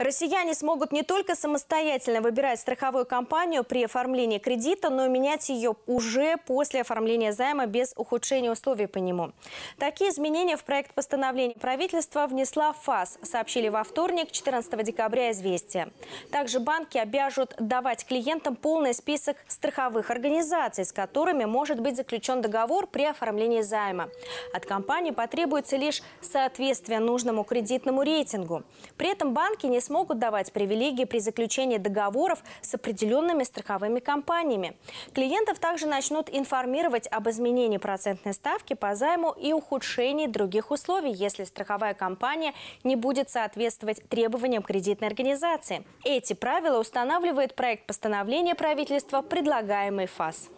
Россияне смогут не только самостоятельно выбирать страховую компанию при оформлении кредита, но и менять ее уже после оформления займа без ухудшения условий по нему. Такие изменения в проект постановления правительства внесла ФАС, сообщили во вторник, 14 декабря «Известия». Также банки обяжут давать клиентам полный список страховых организаций, с которыми может быть заключен договор при оформлении займа. От компании потребуется лишь соответствие нужному кредитному рейтингу. При этом банки, несмотря смогут давать привилегии при заключении договоров с определенными страховыми компаниями. Клиентов также начнут информировать об изменении процентной ставки по займу и ухудшении других условий, если страховая компания не будет соответствовать требованиям кредитной организации. Эти правила устанавливает проект постановления правительства, предлагаемый ФАС.